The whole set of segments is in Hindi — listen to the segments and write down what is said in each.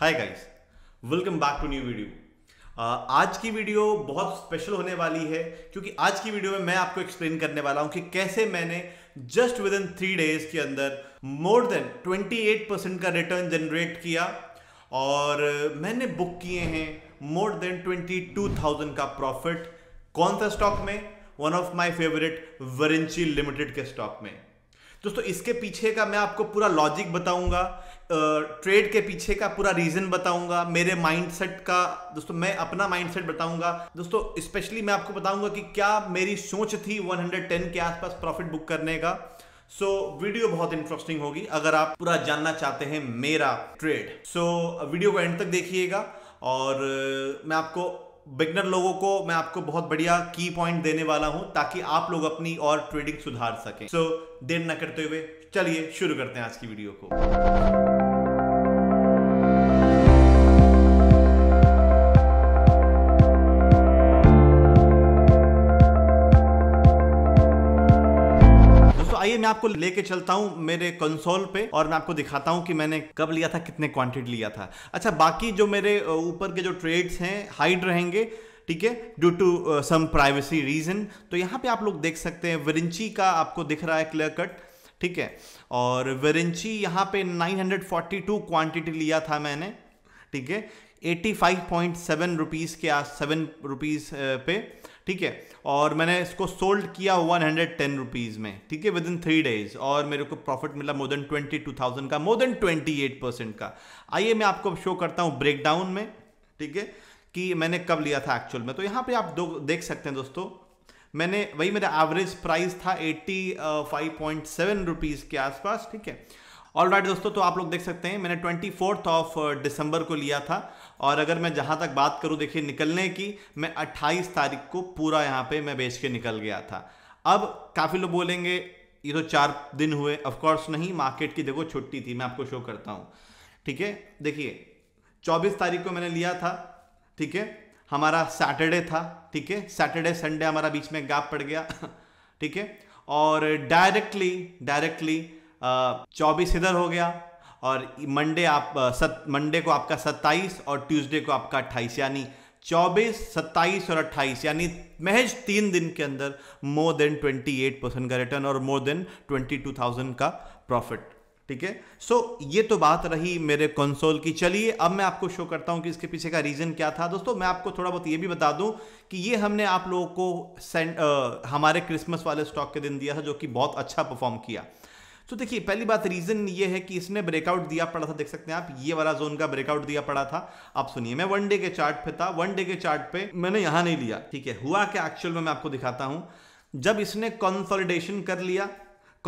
hi guys welcome back to new video आज की वीडियो बहुत स्पेशल होने वाली है क्योंकि आज की वीडियो में मैं आपको एक्सप्लेन करने वाला हूं कि कैसे मैंने just within three days के अंदर मोर देन 28 परसेंट का रिटर्न जनरेट किया और मैंने बुक किए हैं मोर देन 22,000 का प्रॉफिट कौन सा स्टॉक में one of my favourite Varinchi limited के स्टॉक में दोस्तों इसके पीछे का मैं आपको पूरा लॉजिक बताऊंगा ट्रेड के पीछे का पूरा रीज़न बताऊंगा मेरे माइंडसेट का दोस्तों मैं अपना माइंडसेट बताऊंगा दोस्तों स्पेशली मैं आपको बताऊंगा कि क्या मेरी सोच थी 110 के आसपास प्रॉफिट बुक करने का सो so, वीडियो बहुत इंटरेस्टिंग होगी अगर आप पूरा जानना चाहते हैं मेरा ट्रेड सो so, वीडियो को एंड तक देखिएगा और मैं आपको बिगनर लोगों को मैं आपको बहुत बढ़िया की पॉइंट देने वाला हूं ताकि आप लोग अपनी और ट्रेडिंग सुधार सकें सो so, देर न करते हुए चलिए शुरू करते हैं आज की वीडियो को आपको लेके चलता हूं मेरे कंसोल पे और मैं आपको दिखाता हूं कि मैंने कब लिया था कितने क्वांटिटी लिया था अच्छा बाकी जो मेरे ऊपर के जो ट्रेड्स हैं हाइड रहेंगे ठीक है due to some privacy reason तो यहां पे आप लोग देख सकते हैं वरिंची का आपको दिख रहा है क्लियर कट ठीक है और वरिंची यहां पे 942 क्वांटिटी लिया था मैंने ठीक है 85.7 रुपीस के आस सेवन रुपीज पे ठीक है और मैंने इसको सोल्ड किया वन हंड्रेड टेन रुपीज़ में ठीक है विद इन थ्री डेज और मेरे को प्रॉफिट मिला more than twenty two thousand का more than twenty eight percent का आइए मैं आपको शो करता हूँ ब्रेकडाउन में ठीक है कि मैंने कब लिया था एक्चुअल में तो यहाँ पे आप दो देख सकते हैं दोस्तों मैंने वही मेरा एवरेज प्राइस था eighty five point seven rupees के आसपास ठीक है ऑल राइट right, दोस्तों तो आप लोग देख सकते हैं मैंने ट्वेंटी फोर्थ ऑफ दिसंबर को लिया था और अगर मैं जहाँ तक बात करूँ देखिए निकलने की मैं 28 तारीख को पूरा यहाँ पे मैं बेच के निकल गया था अब काफ़ी लोग बोलेंगे ये तो चार दिन हुए ऑफकोर्स नहीं मार्केट की देखो छुट्टी थी मैं आपको शो करता हूँ ठीक है देखिए चौबीस तारीख को मैंने लिया था ठीक है हमारा सैटरडे था ठीक है सैटरडे संडे हमारा बीच में गैप पड़ गया ठीक है और डायरेक्टली डायरेक्टली चौबीस इधर हो गया और मंडे आप सत मंडे को आपका 27 और ट्यूसडे को आपका 28 यानी 24, 27 और 28 यानी महज तीन दिन के अंदर मोर देन 28 परसेंट का रिटर्न और मोर देन 22,000 का प्रॉफिट ठीक है सो ये तो बात रही मेरे कंसोल की चलिए अब मैं आपको शो करता हूँ कि इसके पीछे का रीज़न क्या था दोस्तों मैं आपको थोड़ा बहुत ये भी बता दूँ कि ये हमने आप लोगों को सेंड, आ, हमारे क्रिसमस वाले स्टॉक के दिन दिया था जो कि बहुत अच्छा परफॉर्म किया तो देखिए पहली बात रीजन ये है कि इसने ब्रेकआउट दिया पड़ा था देख सकते हैं आप ये वाला जोन का ब्रेकआउट दिया पड़ा था आप सुनिए मैं वन डे के चार्ट पे था वन डे के चार्ट पे मैंने यहां नहीं लिया ठीक है हुआ क्या एक्चुअल में मैं आपको दिखाता हूं जब इसने कंसोलिडेशन कर लिया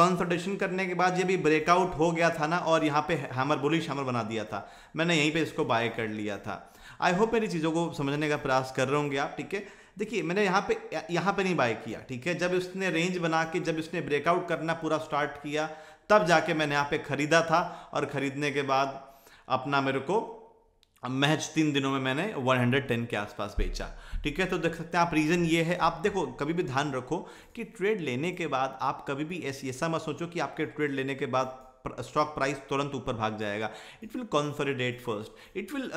कंसोलिडेशन करने के बाद ये भी ब्रेकआउट हो गया था ना और यहाँ पे हैमर बुलिश हैमर बना दिया था मैंने यहीं पर इसको बाय कर लिया था आई होप मेरी चीज़ों को समझने का प्रयास कर रहे होंगे आप ठीक है देखिए मैंने यहाँ पे यहाँ पे नहीं बाय किया ठीक है जब उसने रेंज बना के जब इसने ब्रेकआउट करना पूरा स्टार्ट किया तब जाके मैंने यहाँ पे ख़रीदा था और ख़रीदने के बाद अपना मेरे को महज तीन दिनों में मैंने 110 के आसपास बेचा ठीक है तो देख सकते हैं आप रीज़न ये है आप देखो कभी भी ध्यान रखो कि ट्रेड लेने के बाद आप कभी भी ऐसी ऐसा मत सोचो कि आपके ट्रेड लेने के बाद स्टॉक प्राइस तुरंत ऊपर भाग जाएगा it will consolidate first it will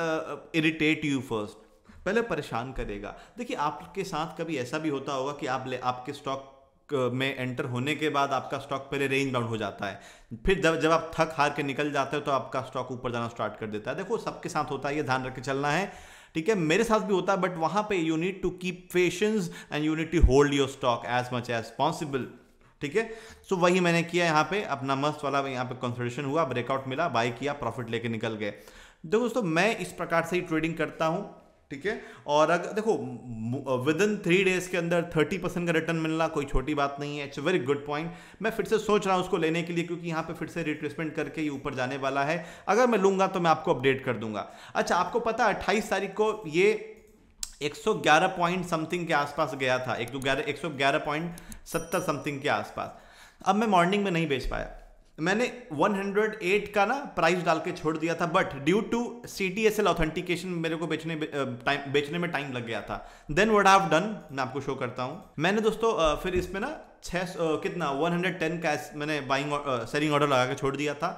irritate you first पहले परेशान करेगा देखिए आपके साथ कभी ऐसा भी होता होगा कि आप ले आपके स्टॉक Uh, में एंटर होने के बाद आपका स्टॉक पहले रेंज बाउंड हो जाता है फिर जब जब आप थक हार के निकल जाते हो तो आपका स्टॉक ऊपर जाना स्टार्ट कर देता है देखो सबके साथ होता है ये ध्यान रख के चलना है ठीक है मेरे साथ भी होता है बट वहां पे you need to keep patience and you need to hold your stock as much as possible ठीक है सो वही मैंने किया यहाँ पे अपना मस्त वाला यहाँ पे कंसल्टेशन हुआ ब्रेकआउट मिला बाई किया प्रॉफिट लेके निकल गए देखो दोस्तों मैं इस प्रकार से ही ट्रेडिंग करता हूँ ठीक है और अगर देखो विद इन थ्री डेज के अंदर थर्टी परसेंट का रिटर्न मिलना कोई छोटी बात नहीं है इट्स वेरी गुड पॉइंट मैं फिर से सोच रहा हूँ उसको लेने के लिए क्योंकि यहाँ पे फिर से रिट्रेसमेंट करके ये ऊपर जाने वाला है अगर मैं लूंगा तो मैं आपको अपडेट कर दूंगा अच्छा आपको पता अट्ठाईस तारीख को ये 111 पॉइंट समथिंग के आसपास गया था एक दो ग्यारह एक सौ ग्यारह पॉइंट सत्तर समथिंग के आसपास अब मैं मॉर्निंग में नहीं बेच पाया मैंने 108 का ना प्राइस डाल के छोड़ दिया था but due to C T S L authentication मेरे को बेचने टाइम बेचने में टाइम लग गया था देन वट हैव डन मैं आपको शो करता हूँ मैंने दोस्तों फिर इसमें ना छः कितना 110 का मैंने बाइंग सेलिंग ऑर्डर लगा के छोड़ दिया था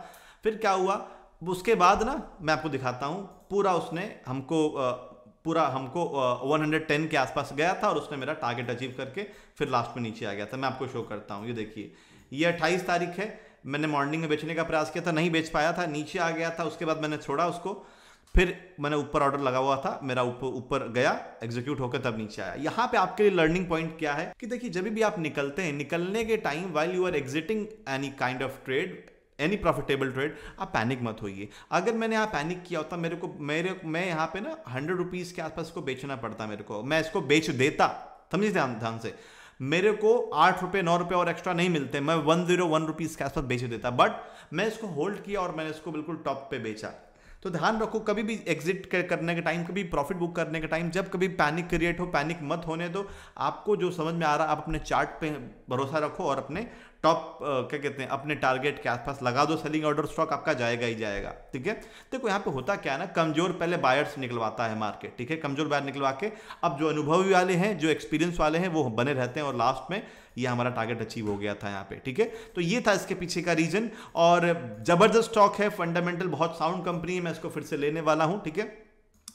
फिर क्या हुआ उसके बाद ना मैं आपको दिखाता हूँ पूरा उसने हमको पूरा हमको 110 के आसपास गया था और उसने मेरा टारगेट अचीव करके फिर लास्ट में नीचे आ गया था मैं आपको शो करता हूँ ये देखिए ये अट्ठाईस तारीख है मैंने मॉर्निंग में बेचने का प्रयास किया था नहीं बेच पाया था नीचे आ गया था उसके बाद मैंने छोड़ा उसको फिर मैंने ऊपर ऑर्डर लगा हुआ था मेरा ऊपर ऊपर गया एग्जीक्यूट होकर तब नीचे आया यहाँ पे आपके लिए लर्निंग पॉइंट क्या है कि देखिए जब भी आप निकलते हैं निकलने के time while you are exiting any kind of trade any profitable trade आप पैनिक मत होइए अगर मैंने यहाँ पैनिक किया होता मेरे को मेरे मैं यहाँ पे ना हंड्रेड रुपीज़ के आसपास को बेचना पड़ता मेरे को मैं इसको बेच देता समझिए ध्यान ध्यान से मेरे को आठ रुपये नौ रुपये और एक्स्ट्रा नहीं मिलते मैं वन जीरो वन रुपीज़ के आसपास बेच देता बट मैं इसको होल्ड किया और मैंने इसको बिल्कुल टॉप पे बेचा तो ध्यान रखो कभी भी एग्जिट करने के टाइम कभी प्रॉफिट बुक करने के टाइम जब कभी पैनिक क्रिएट हो पैनिक मत होने दो आपको जो समझ में आ रहा आप अपने चार्ट पे भरोसा रखो और अपने टॉप क्या कहते हैं अपने टारगेट के आसपास लगा दो सेलिंग ऑर्डर स्टॉक आपका जाएगा ही जाएगा ठीक है देखो यहाँ पे होता क्या है ना कमजोर पहले बायर्स निकलवाता है मार्केट ठीक है कमजोर बायर निकलवा के अब जो अनुभवी वाले हैं जो एक्सपीरियंस वाले हैं वो बने रहते हैं और लास्ट में ये हमारा टारगेट अचीव हो गया था यहाँ पे ठीक है तो ये था इसके पीछे का रीजन और जबरदस्त स्टॉक है फंडामेंटल बहुत साउंड कंपनी है मैं इसको फिर से लेने वाला हूँ ठीक है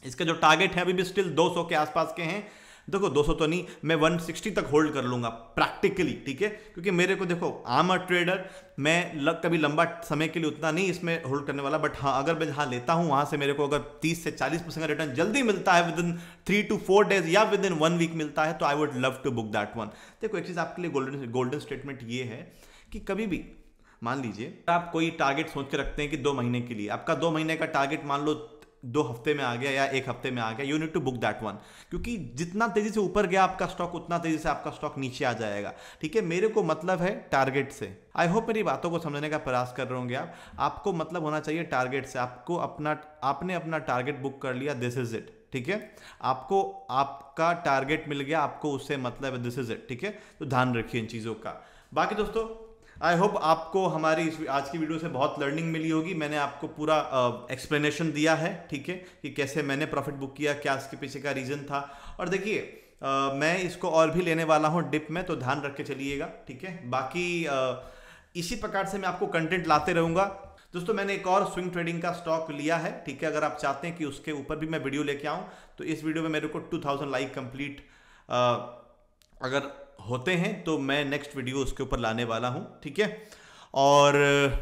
इसका जो टारगेट है अभी भी स्टिल दो के आसपास के हैं देखो 200 तो नहीं मैं 160 तक होल्ड कर लूंगा प्रैक्टिकली ठीक है क्योंकि मेरे को देखो आम अ ट्रेडर मैं लग कभी लंबा समय के लिए उतना नहीं इसमें होल्ड करने वाला बट हाँ अगर मैं जहाँ लेता हूँ वहाँ से मेरे को अगर 30 से 40 परसेंट का रिटर्न जल्दी मिलता है within three two four days या विद इन वन वीक मिलता है तो I would love to book that one देखो एक चीज़ आपके लिए गोल्डन गोल्डन स्टेटमेंट ये है कि कभी भी मान लीजिए आप कोई टारगेट सोच के रखते हैं कि दो महीने के लिए आपका दो महीने का टारगेट मान लो दो हफ्ते में आ गया या एक हफ्ते में आ गया you need to book that one क्योंकि जितना तेज़ी से ऊपर गया आपका स्टॉक उतना तेज़ी से आपका स्टॉक नीचे आ जाएगा ठीक है मेरे को मतलब है टारगेट से आई होप मेरी बातों को समझने का प्रयास कर रहे होंगे आप आपको मतलब होना चाहिए टारगेट से आपको अपना आपने अपना टारगेट बुक कर लिया दिस इज़ इट ठीक है आपको आपका टारगेट मिल गया आपको उससे मतलब है दिस इज़ इट ठीक है तो ध्यान रखिए इन चीज़ों का बाकी दोस्तों आई होप आपको हमारी इस आज की वीडियो से बहुत लर्निंग मिली होगी मैंने आपको पूरा एक्सप्लेनेशन uh, दिया है ठीक है कि कैसे मैंने प्रॉफिट बुक किया क्या इसके पीछे का रीज़न था और देखिए uh, मैं इसको और भी लेने वाला हूँ डिप में तो ध्यान रख के चलिएगा ठीक है बाकी uh, इसी प्रकार से मैं आपको कंटेंट लाते रहूँगा दोस्तों मैंने एक और स्विंग ट्रेडिंग का स्टॉक लिया है ठीक है अगर आप चाहते हैं कि उसके ऊपर भी मैं वीडियो लेके आऊँ तो इस वीडियो में मेरे को टू लाइक कंप्लीट अगर होते हैं तो मैं नेक्स्ट वीडियो उसके ऊपर लाने वाला हूँ ठीक है और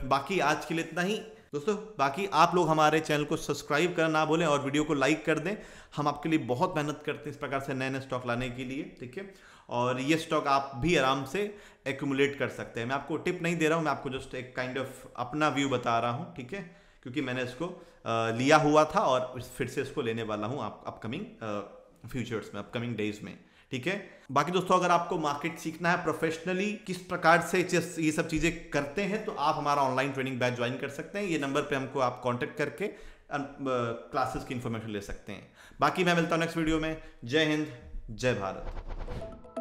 बाकी आज के लिए इतना ही दोस्तों बाकी आप लोग हमारे चैनल को सब्सक्राइब करना ना भूलें और वीडियो को लाइक कर दें हम आपके लिए बहुत मेहनत करते हैं इस प्रकार से नए नए स्टॉक लाने के लिए ठीक है और ये स्टॉक आप भी आराम से एकुमुलेट कर सकते हैं मैं आपको टिप नहीं दे रहा हूँ मैं आपको जस्ट एक काइंड ऑफ अपना व्यू बता रहा हूँ ठीक है क्योंकि मैंने इसको लिया हुआ था और फिर से इसको लेने वाला हूँ आप अपकमिंग फ्यूचर्स में अपकमिंग डेज में ठीक है बाकी दोस्तों अगर आपको मार्केट सीखना है प्रोफेशनली किस प्रकार से ये सब चीज़ें करते हैं तो आप हमारा ऑनलाइन ट्रेनिंग बैच ज्वाइन कर सकते हैं ये नंबर पे हमको आप कांटेक्ट करके क्लासेस की इंफॉर्मेशन ले सकते हैं बाकी मैं मिलता हूं नेक्स्ट वीडियो में जय हिंद जय भारत